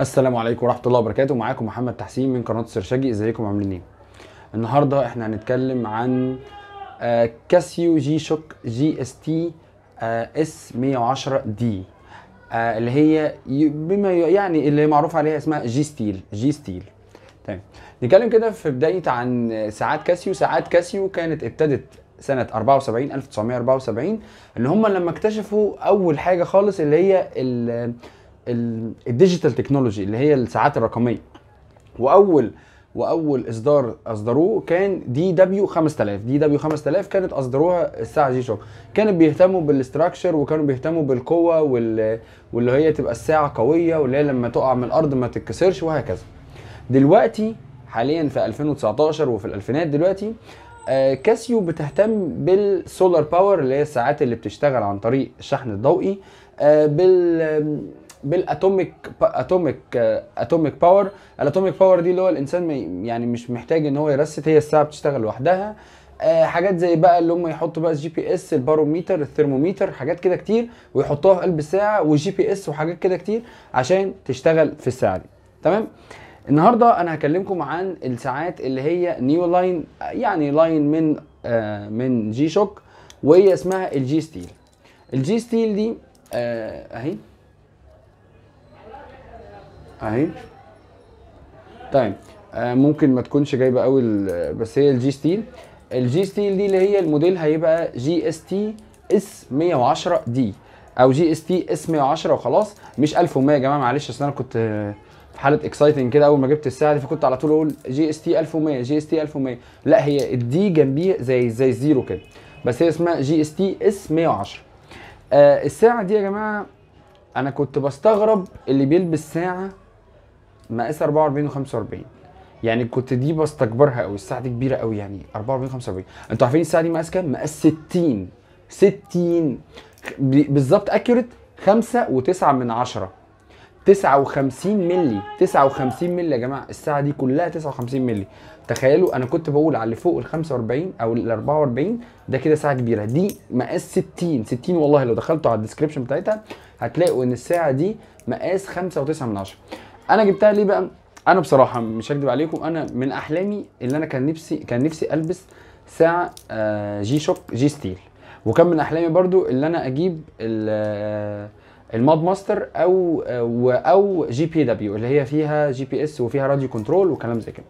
السلام عليكم ورحمه الله وبركاته معاكم محمد تحسين من قناه سرشاجي ازيكم عاملين ايه النهارده احنا هنتكلم عن آه، كاسيو جي شوك جي اس تي آه، اس 110 دي آه، اللي هي بما يعني اللي معروف عليها اسمها جي ستيل جي ستيل تمام طيب، نتكلم كده في بدايه عن ساعات كاسيو ساعات كاسيو كانت ابتدت سنة 74 1974 اللي هم لما اكتشفوا أول حاجة خالص اللي هي الديجيتال تكنولوجي اللي هي الساعات الرقميه واول واول اصدار اصدروه كان دي دبليو 5000 دي دبليو 5000 كانت اصدروها الساعه جي شوك كانوا بيهتموا بالاستراكشر وكانوا بيهتموا بالقوه وال... واللي هي تبقى الساعه قويه واللي هي لما تقع من الارض ما تتكسرش وهكذا دلوقتي حاليا في 2019 وفي الالفينات دلوقتي آه كاسيو بتهتم بالسولار باور اللي هي الساعات اللي بتشتغل عن طريق الشحن الضوئي آه بال بالاتوميك اتوميك اتوميك باور الاتوميك باور دي اللي هو الانسان يعني مش محتاج ان هو يرست هي الساعه بتشتغل لوحدها آه، حاجات زي بقى اللي هم يحطوا بقى الجي بي اس الباروميتر الثرموميتر حاجات كده كتير ويحطوها في قلب الساعه والجي بي اس وحاجات كده كتير عشان تشتغل في الساعه دي تمام النهارده انا هكلمكم عن الساعات اللي هي نيو لاين يعني لاين من آه من جي شوك وهي اسمها الجي ستيل الجي ستيل دي آه اهي اهي طيب آه ممكن ما تكونش جايبه قوي آه، بس هي الجي ستيل الجي ستيل دي اللي هي الموديل هيبقى جي اس تي اس 110 دي او جي اس تي اس 110 وخلاص مش 1100 يا جماعه معلش اصل انا كنت آه، في حاله اكسايتنج كده اول ما جبت الساعه دي فكنت على طول اقول جي اس تي 1100 جي اس تي 1100 لا هي الدي جنبيه زي زي الزيرو كده بس هي اسمها جي اس تي اس 110 آه الساعه دي يا جماعه انا كنت بستغرب اللي بيلبس ساعه مقاس 44 و45 يعني كنت دي بستكبرها قوي الساعه دي كبيره قوي يعني 44 و 45 انتوا عارفين الساعه دي مقاس كام مقاس 60 60 بالظبط اكيوريت 5 و9 من 10 59 مللي 59 مللي يا جماعه الساعه دي كلها 59 مللي تخيلوا انا كنت بقول على اللي فوق ال 45 او ال 44 ده كده ساعه كبيره دي مقاس 60 60 والله لو دخلتوا على الديسكربشن بتاعتها هتلاقوا ان الساعه دي مقاس 5.9 من 10 انا جبتها ليه بقى انا بصراحه مش هكدب عليكم انا من احلامي اللي انا كان نفسي كان نفسي البس ساعه جي شوك جي ستيل وكان من احلامي برضو اللي انا اجيب آه، الماد ماستر او آه، او جي بي دبليو اللي هي فيها جي بي اس وفيها راديو كنترول وكلام زي كده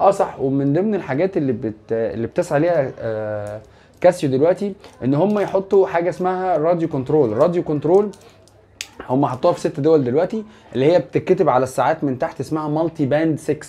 اه صح ومن ضمن الحاجات اللي بت اللي بتسعى ليها آه، كاسيو دلوقتي ان هم يحطوا حاجه اسمها راديو كنترول راديو كنترول هم حطوها في ست دول دلوقتي اللي هي بتتكتب على الساعات من تحت اسمها مالتي باند 6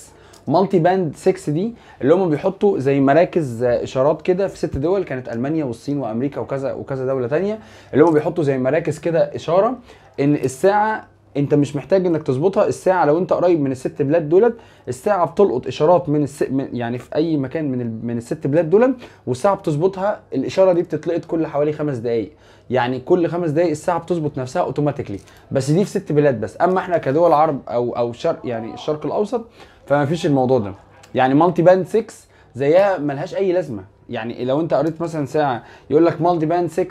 مالتي باند 6 دي اللي هم بيحطوا زي مراكز اشارات كده في ست دول كانت المانيا والصين وامريكا وكذا وكذا دوله ثانيه اللي هم بيحطوا زي مراكز كده اشاره ان الساعه انت مش محتاج انك تظبطها الساعه لو انت قريب من الست بلاد دولت الساعه بتلقط اشارات من, الس... يعني في اي مكان من ال... من الست بلاد دولت والساعه بتظبطها الاشاره دي بتتلقط كل حوالي خمس دقائق يعني كل خمس دقائق الساعه بتظبط نفسها اوتوماتيكلي بس دي في ست بلاد بس اما احنا كدول عرب او او شرق يعني الشرق الاوسط فما فيش الموضوع ده يعني مالتي باند 6 زيها ملهاش اي لازمه يعني لو انت قريت مثلا ساعه يقول لك مالتي باند 6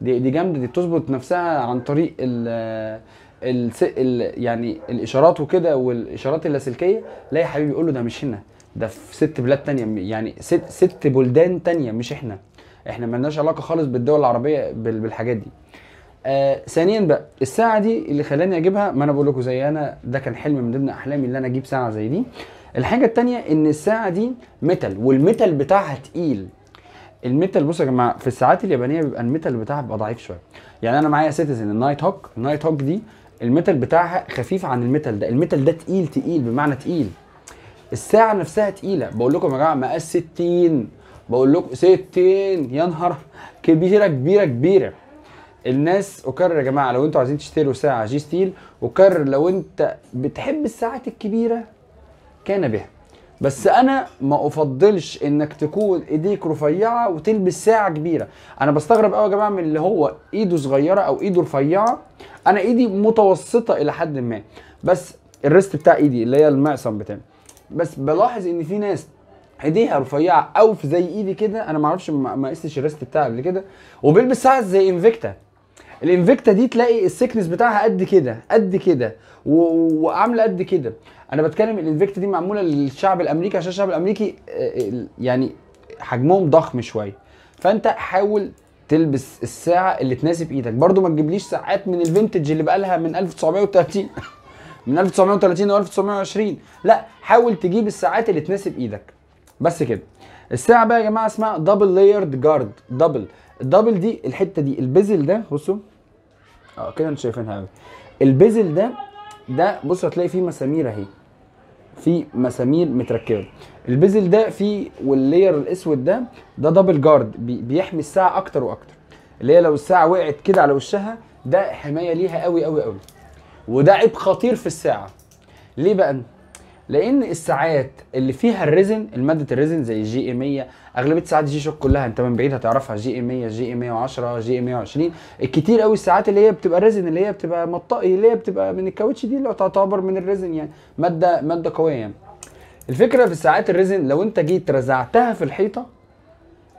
دي دي جامده دي بتظبط نفسها عن طريق ال ال يعني الاشارات وكده والاشارات اللاسلكيه لا يا حبيبي قول له ده مش هنا ده في ست بلاد تانية يعني ست, ست بلدان تانية مش احنا احنا مالناش علاقه خالص بالدول العربيه بالحاجات دي آه ثانيا بقى الساعه دي اللي خلاني اجيبها ما انا بقول لكم زي انا ده كان حلم من ضمن احلامي ان انا اجيب ساعه زي دي الحاجه الثانيه ان الساعه دي ميتال والميتال بتاعها تقيل الميتال بصوا يا جماعه في الساعات اليابانيه بيبقى الميتال بتاعها بيبقى ضعيف شويه يعني انا معايا سيتيزن النايت هوك النايت هوك دي الميتال بتاعها خفيف عن الميتال ده الميتال ده تقيل تقيل بمعنى تقيل الساعه نفسها تقيله بقول لكم يا جماعه مقاس 60 بقول لكم ستين يا نهار كبيره كبيره كبيره الناس اكرر يا جماعه لو انتوا عايزين تشتروا ساعه جي ستيل اكرر لو انت بتحب الساعات الكبيره كان بها بس انا ما افضلش انك تكون ايديك رفيعه وتلبس ساعه كبيره انا بستغرب قوي يا جماعه من اللي هو ايده صغيره او ايده رفيعه انا ايدي متوسطه الى حد ما بس الريست بتاع ايدي اللي هي المعصم بتاعي بس بلاحظ ان في ناس ايديها رفيعه او في زي ايدي كده انا ما اعرفش ما قستش الريست بتاعها قبل كده وبلبس ساعه زي انفيكتا الانفيكتا دي تلاقي السكنس بتاعها قد كده قد كده وعامله قد كده انا بتكلم الانفيكتا دي معموله للشعب الامريكي عشان الشعب الامريكي آه، يعني حجمهم ضخم شويه فانت حاول تلبس الساعه اللي تناسب ايدك برضو ما تجيبليش ساعات من الفينتج اللي بقالها من 1930 من 1930 و 1920 لا حاول تجيب الساعات اللي تناسب ايدك بس كده الساعه بقى يا جماعه اسمها دبل لايرد جارد دبل الدبل دي الحته دي البيزل ده بصوا اه كده انتوا شايفينها قوي البيزل ده ده بصوا هتلاقي فيه مسامير اهي في مسامير متركبه البيزل ده فيه واللاير الاسود ده ده دبل جارد بيحمي الساعه اكتر واكتر اللي هي لو الساعه وقعت كده على وشها ده حمايه ليها قوي قوي قوي وده عيب خطير في الساعه ليه بقى لان الساعات اللي فيها الريزن الماده الريزن زي الجي اي 100 اغلبيه ساعات جي شوك كلها انت من بعيد هتعرفها جي اي 100 جي اي 110 جي اي 120 الكتير قوي الساعات اللي هي بتبقى ريزن اللي هي بتبقى مطاقي اللي هي بتبقى من الكاوتش دي اللي تعتبر من الريزن يعني ماده ماده قويه يعني الفكره في ساعات الريزن لو انت جيت رزعتها في الحيطه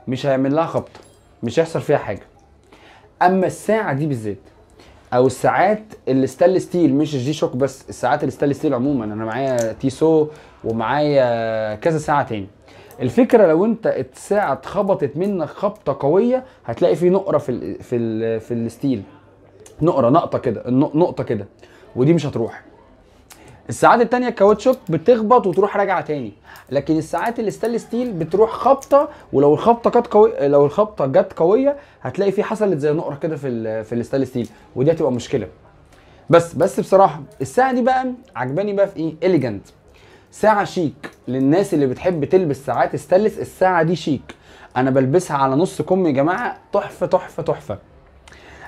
مش هيعمل لها خبطه مش هيحصل فيها حاجه اما الساعه دي بالذات او الساعات الستال ستيل مش الجي شوك بس الساعات الستال ستيل عموما انا معايا تيسو ومعايا كذا ساعه تاني الفكره لو انت الساعه اتخبطت منك خبطه قويه هتلاقي في نقره في الـ في الـ في الستيل نقره نقطه كده نقطه كده ودي مش هتروح الساعات التانية الكاوتشوك بتخبط وتروح راجعه تاني لكن الساعات الستانلس ستيل بتروح خبطه ولو الخبطه كانت قوي لو الخبطه جت قويه هتلاقي في حصلت زي نقره كده في في الستانلس ستيل ودي هتبقى مشكله بس بس بصراحه الساعه دي بقى عجباني بقى في ايه اليجنت ساعه شيك للناس اللي بتحب تلبس ساعات ستانلس الساعه دي شيك انا بلبسها على نص كم يا جماعه تحفه تحفه تحفه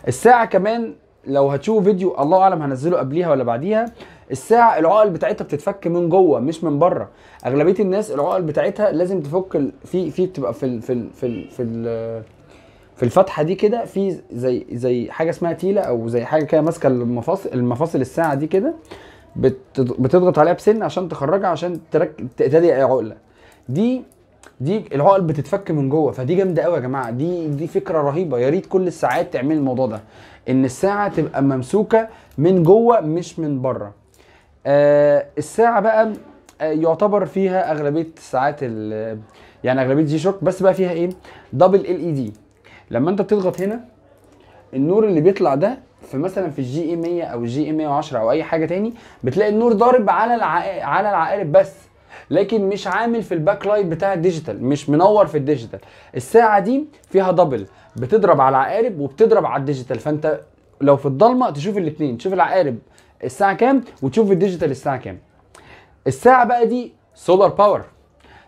الساعه كمان لو هتشوفوا فيديو الله اعلم هنزله قبليها ولا بعديها الساعه العقل بتاعتها بتتفك من جوه مش من بره اغلبيه الناس العقل بتاعتها لازم تفك في في بتبقى في الـ في الـ في الـ في, الـ في الفتحه دي كده في زي زي حاجه اسمها تيله او زي حاجه كده ماسكه المفاصل المفاصل الساعه دي كده بتضغط عليها بسن عشان تخرجها عشان ترك أي عقله دي دي العقل بتتفك من جوه فدي جامده قوي يا جماعه دي دي فكره رهيبه يا ريت كل الساعات تعمل الموضوع ده ان الساعه تبقى ممسوكه من جوه مش من بره آه الساعه بقى آه، يعتبر فيها اغلبيه ساعات يعني اغلبيه جي شوك بس بقى فيها ايه دبل ال اي دي لما انت بتضغط هنا النور اللي بيطلع ده في مثلا في الجي اي 100 او الجي اي 110 او اي حاجه تاني بتلاقي النور ضارب على العقارب على العقارب بس لكن مش عامل في الباك لايت بتاع الديجيتال مش منور في الديجيتال الساعه دي فيها دبل بتضرب على العقارب وبتضرب على الديجيتال فانت لو في الضلمه تشوف الاثنين تشوف العقارب الساعه كام وتشوف الديجيتال الساعه كام الساعه بقى دي سولار باور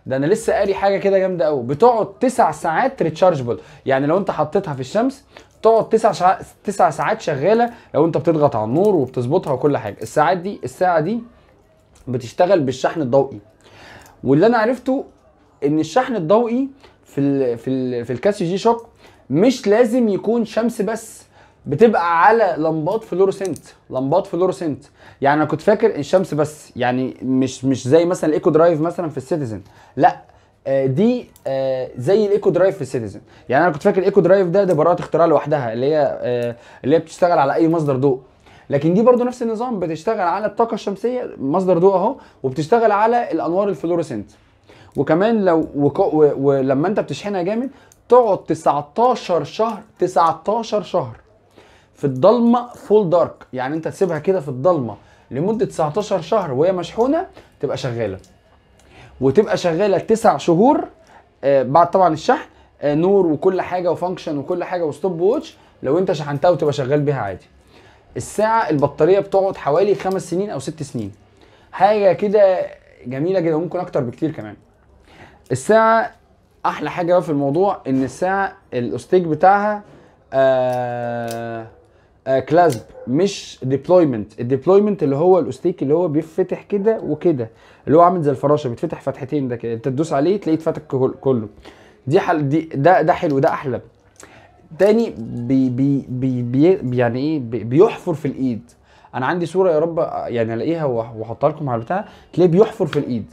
ده انا لسه قاري حاجه كده جامده قوي بتقعد تسع ساعات ريتشارجبل يعني لو انت حطيتها في الشمس تقعد تسع شع... تسع ساعات شغاله لو انت بتضغط على النور وبتظبطها وكل حاجه الساعات دي الساعه دي بتشتغل بالشحن الضوئي واللي انا عرفته ان الشحن الضوئي في ال في ال في الكاس جي شوك مش لازم يكون شمس بس بتبقى على لمبات فلورسنت لمبات فلورسنت يعني انا كنت فاكر الشمس بس يعني مش مش زي مثلا الايكو درايف مثلا في السيتيزن لا آه، دي آه، زي الايكو درايف في السيتيزن يعني انا كنت فاكر الايكو درايف ده دي براءه اختراع لوحدها اللي هي آه، اللي هي بتشتغل على اي مصدر ضوء لكن دي برضو نفس النظام بتشتغل على الطاقه الشمسيه مصدر ضوء اهو وبتشتغل على الانوار الفلورسنت وكمان لو ولما انت بتشحنها جامد تقعد 19 شهر 19 شهر في الضلمه فول دارك يعني انت تسيبها كده في الضلمه لمده 19 شهر وهي مشحونه تبقى شغاله وتبقى شغاله 9 شهور آه، بعد طبعا الشحن آه، نور وكل حاجه وفانكشن وكل حاجه وستوب ووتش لو انت شحنتها وتبقى شغال بيها عادي الساعه البطاريه بتقعد حوالي 5 سنين او 6 سنين حاجه كده جميله جدا وممكن اكتر بكتير كمان الساعه احلى حاجه في الموضوع ان الساعه الاستيك بتاعها آه كلاسب آه، مش ديبلويمنت الديبلويمنت اللي هو الاستيك اللي هو بيتفتح كده وكده اللي هو عامل زي الفراشه بيتفتح فتحتين ده كده انت تدوس عليه تلاقيه اتفتح كله دي حل دي ده ده حلو ده احلى تاني بي بي بي بي يعني ايه بي بيحفر في الايد انا عندي صوره يا رب يعني الاقيها واحطها لكم على بتاع تلاقيه بيحفر في الايد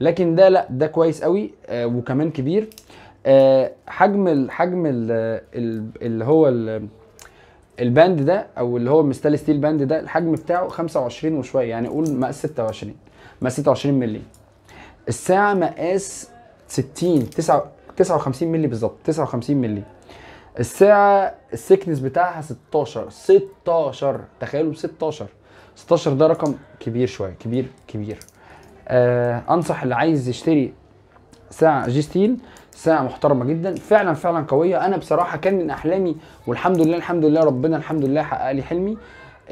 لكن ده لا ده كويس قوي آه وكمان كبير آه حجم حجم اللي هو الباند ده او اللي هو المستال ستيل باند ده الحجم بتاعه 25 وشويه يعني قول مقاس 26 مقاس 26 مللي الساعه مقاس 60 9 59 مللي بالظبط 59 مللي الساعه السكنس بتاعها 16 16 تخيلوا 16 16 ده رقم كبير شويه كبير كبير آه انصح اللي عايز يشتري ساعه جي ستيل ساعه محترمه جدا فعلا فعلا قويه انا بصراحه كان من احلامي والحمد لله الحمد لله ربنا الحمد لله حقق لي حلمي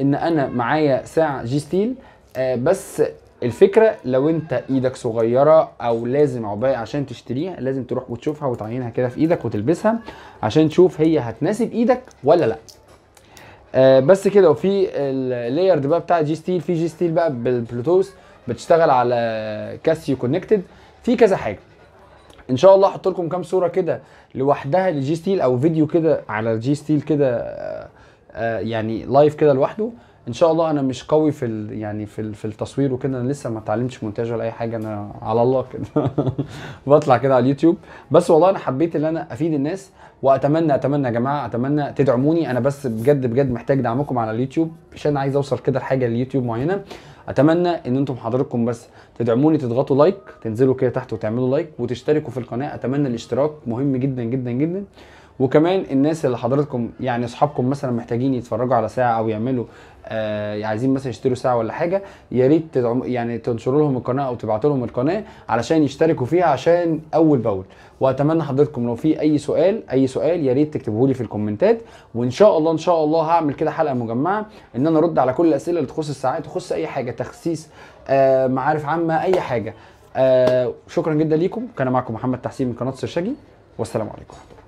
ان انا معايا ساعه جي ستيل آه، بس الفكره لو انت ايدك صغيره او لازم عباية عشان تشتريها لازم تروح وتشوفها وتعينها كده في ايدك وتلبسها عشان تشوف هي هتناسب ايدك ولا لا آه، بس كده وفي اللايرد بقى بتاع جي ستيل في جي ستيل بقى بالبلوتوث بتشتغل على كاسيو كونكتد في كذا حاجه ان شاء الله احط لكم كام صوره كده لوحدها لجي ستيل او فيديو كده على جي ستيل كده آه، آه، يعني لايف كده لوحده ان شاء الله انا مش قوي في ال يعني في ال في التصوير وكده انا لسه ما اتعلمتش مونتاج ولا اي حاجه انا على الله كده بطلع كده على اليوتيوب بس والله انا حبيت ان انا افيد الناس واتمنى اتمنى يا جماعه اتمنى تدعموني انا بس بجد بجد محتاج دعمكم على اليوتيوب عشان عايز اوصل كده لحاجه لليوتيوب معينه اتمنى ان انتم حضراتكم بس تدعموني تضغطوا لايك تنزلوا كده تحت وتعملوا لايك وتشتركوا في القناه اتمنى الاشتراك مهم جدا جدا جدا وكمان الناس اللي حضراتكم يعني اصحابكم مثلا محتاجين يتفرجوا على ساعه او يعملوا آه عايزين مثلا يشتروا ساعه ولا حاجه يا ريت يعني تنشروا لهم القناه او تبعتوا لهم القناه علشان يشتركوا فيها عشان اول باول واتمنى حضرتكم لو في اي سؤال اي سؤال يا ريت تكتبوه لي في الكومنتات وان شاء الله ان شاء الله هعمل كده حلقه مجمعه ان انا ارد على كل الاسئله اللي تخص الساعات تخص اي حاجه تخسيس آه معارف عامه اي حاجه آه شكرا جدا ليكم كان معكم محمد تحسين من قناه سرشاجي والسلام عليكم